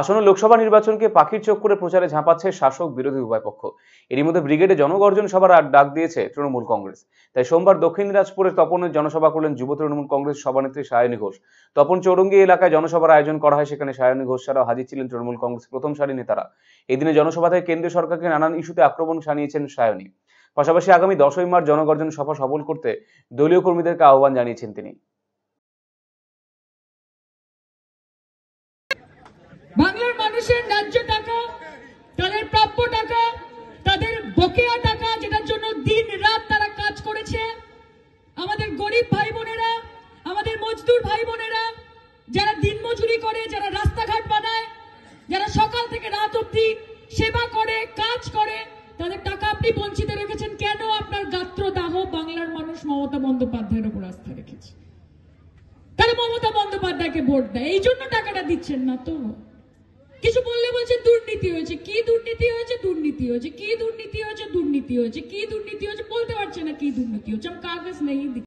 আসন্ন লোকসভা নির্বাচনকে পাখির চোখ করে প্রচারে ঝাঁপাচ্ছে শাসক বিরোধী উভয় পক্ষ এরই মধ্যে ব্রিগেডে জনগর্জন সভার ডাক দিয়েছে তৃণমূল কংগ্রেস তাই সোমবার দক্ষিণ দিনাজপুরের তপনের জনসভা করলেন যুব তৃণমূল কংগ্রেস সভানেত্রী সায়নী ঘোষ তপন চৌরঙ্গি এলাকায় জনসভার আয়োজন করা হয় সেখানে সায়নী ঘোষ ছাড়াও হাজির ছিলেন তৃণমূল কংগ্রেস প্রথম সারি নেতারা এই দিনে জনসভাতে কেন্দ্রীয় সরকারকে নানান ইস্যুতে আক্রমণ সানিয়েছেন সায়নী পাশাপাশি আগামী দশই মার্চ জনগর্জন সভা সফল করতে দলীয় কর্মীদেরকে আহ্বান জানিয়েছেন তিনি মানুষের ন্যায্য টাকা তাদের প্রাপ্য টাকা তাদের বকেয়া টাকা যেটার জন্য দিন রাত তারা কাজ করেছে আমাদের গরিব ভাই বোনেরা আমাদের মজদুর ভাই বোনেরা যারা দিন মজুরি করে যারা রাস্তাঘাট বানায় যারা সকাল থেকে রাত অব্দি সেবা করে কাজ করে তাদের টাকা আপনি বঞ্চিত রেখেছেন কেন আপনার গাত্র দাহ বাংলার মানুষ মমতা বন্দ্যোপাধ্যায়ের উপর আস্থা রেখেছে তারা মমতা বন্দ্যোপাধ্যায়কে ভোট দেয় এই জন্য টাকাটা দিচ্ছেন না তো কিছু বললে বলছে দুর্নীতি হয়েছে কি দুর্নীতি হয়েছে দুর্নীতি হয়েছে কি দুর্নীতি হয়েছে দুর্নীতি হয়েছে কি দুর্নীতি হয়েছে বলতে পারছে না কি দুর্নীতি হচ্ছে কাগজ নেই